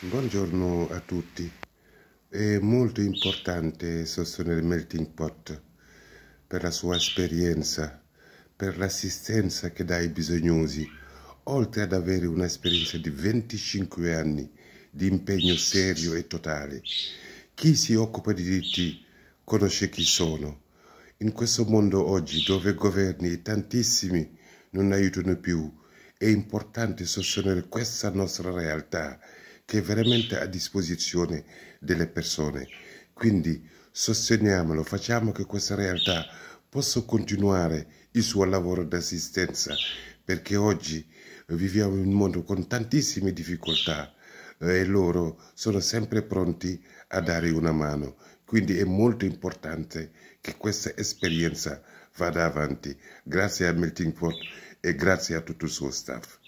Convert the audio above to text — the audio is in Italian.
Buongiorno a tutti. È molto importante sostenere Melting Pot per la sua esperienza, per l'assistenza che dà ai bisognosi, oltre ad avere un'esperienza di 25 anni di impegno serio e totale. Chi si occupa di diritti conosce chi sono. In questo mondo oggi dove governi tantissimi non aiutano più, è importante sostenere questa nostra realtà che è veramente a disposizione delle persone. Quindi sosteniamolo, facciamo che questa realtà possa continuare il suo lavoro d'assistenza, perché oggi viviamo in un mondo con tantissime difficoltà eh, e loro sono sempre pronti a dare una mano. Quindi è molto importante che questa esperienza vada avanti. Grazie a Melting Pot e grazie a tutto il suo staff.